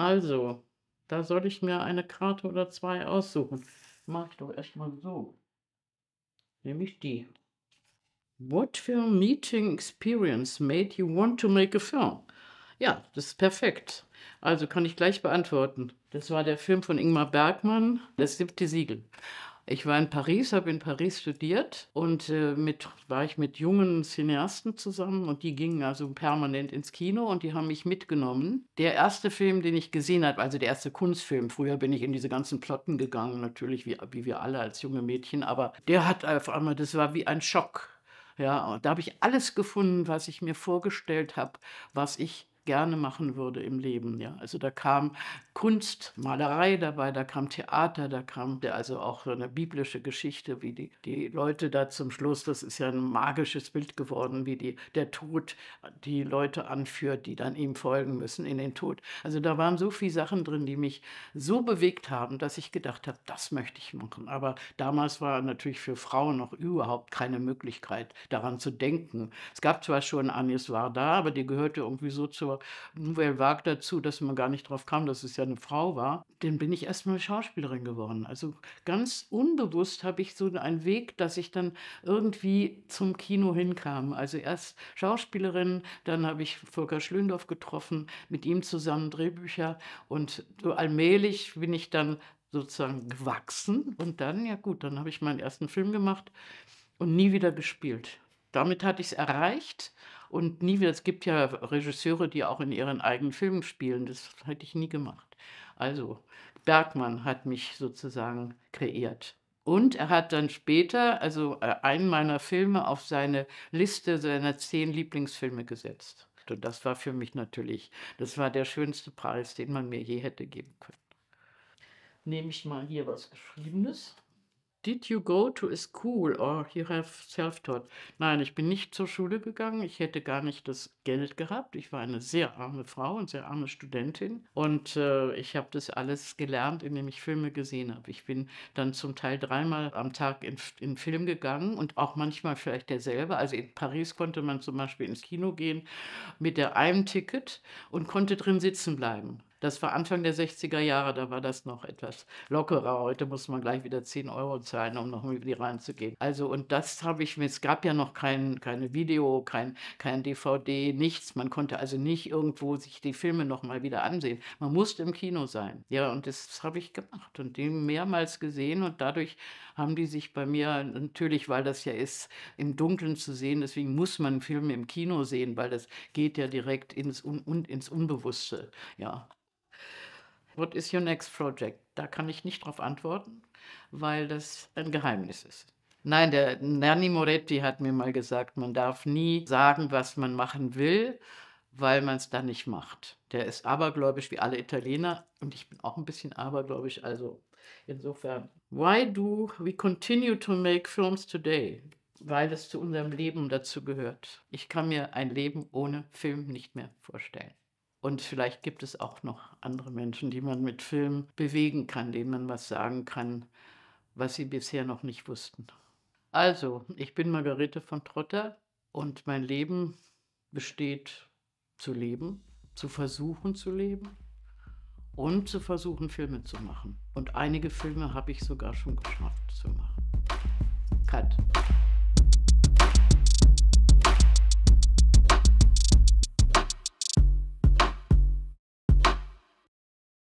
Also, da soll ich mir eine Karte oder zwei aussuchen. Mach ich doch erstmal so. Nämlich die. What film meeting experience made you want to make a film? Ja, das ist perfekt. Also kann ich gleich beantworten. Das war der Film von Ingmar Bergmann, Das siebte Siegel. Ich war in Paris, habe in Paris studiert und äh, mit, war ich mit jungen Cineasten zusammen und die gingen also permanent ins Kino und die haben mich mitgenommen. Der erste Film, den ich gesehen habe, also der erste Kunstfilm, früher bin ich in diese ganzen Plotten gegangen, natürlich wie, wie wir alle als junge Mädchen, aber der hat auf einmal, das war wie ein Schock. Ja, und da habe ich alles gefunden, was ich mir vorgestellt habe, was ich gerne machen würde im Leben. Ja. Also da kam Kunst, Malerei dabei, da kam Theater, da kam also auch eine biblische Geschichte, wie die, die Leute da zum Schluss, das ist ja ein magisches Bild geworden, wie die, der Tod die Leute anführt, die dann ihm folgen müssen in den Tod. Also da waren so viele Sachen drin, die mich so bewegt haben, dass ich gedacht habe, das möchte ich machen. Aber damals war natürlich für Frauen noch überhaupt keine Möglichkeit, daran zu denken. Es gab zwar schon Anis war da, aber die gehörte irgendwie so zur Nouvelle Vague dazu, dass man gar nicht drauf kam, dass es ja eine Frau war, dann bin ich erstmal Schauspielerin geworden. Also ganz unbewusst habe ich so einen Weg, dass ich dann irgendwie zum Kino hinkam. Also erst Schauspielerin, dann habe ich Volker Schlöndorff getroffen, mit ihm zusammen Drehbücher und so allmählich bin ich dann sozusagen gewachsen und dann, ja gut, dann habe ich meinen ersten Film gemacht und nie wieder gespielt damit hatte ich es erreicht und nie wieder. Es gibt ja Regisseure, die auch in ihren eigenen Filmen spielen. Das hätte ich nie gemacht. Also Bergmann hat mich sozusagen kreiert. Und er hat dann später, also äh, einen meiner Filme, auf seine Liste seiner zehn Lieblingsfilme gesetzt. Und das war für mich natürlich, das war der schönste Preis, den man mir je hätte geben können. Nehme ich mal hier was Geschriebenes. Did you go to a school or oh, you have self-taught? Nein, ich bin nicht zur Schule gegangen. Ich hätte gar nicht das Geld gehabt. Ich war eine sehr arme Frau und sehr arme Studentin. Und äh, ich habe das alles gelernt, indem ich Filme gesehen habe. Ich bin dann zum Teil dreimal am Tag in, in Film gegangen und auch manchmal vielleicht derselbe. Also in Paris konnte man zum Beispiel ins Kino gehen mit der einem Ticket und konnte drin sitzen bleiben. Das war Anfang der 60er Jahre, da war das noch etwas lockerer. Heute muss man gleich wieder 10 Euro zahlen, um noch über die reinzugehen. Also, und das habe ich mir, es gab ja noch kein, keine Video, kein, kein DVD, nichts. Man konnte also nicht irgendwo sich die Filme nochmal wieder ansehen. Man musste im Kino sein. Ja, und das habe ich gemacht und die mehrmals gesehen und dadurch haben die sich bei mir natürlich, weil das ja ist, im Dunkeln zu sehen, deswegen muss man Filme im Kino sehen, weil das geht ja direkt ins, Un ins Unbewusste. Ja. What is your next project? Da kann ich nicht drauf antworten, weil das ein Geheimnis ist. Nein, der Nanni Moretti hat mir mal gesagt, man darf nie sagen, was man machen will, weil man es dann nicht macht. Der ist abergläubisch wie alle Italiener und ich bin auch ein bisschen abergläubisch, also insofern. Why do we continue to make films today? Weil es zu unserem Leben dazu gehört. Ich kann mir ein Leben ohne Film nicht mehr vorstellen. Und vielleicht gibt es auch noch andere Menschen, die man mit Film bewegen kann, denen man was sagen kann, was sie bisher noch nicht wussten. Also, ich bin Margarete von Trotter und mein Leben besteht zu leben, zu versuchen zu leben und zu versuchen, Filme zu machen. Und einige Filme habe ich sogar schon geschafft zu machen. Cut.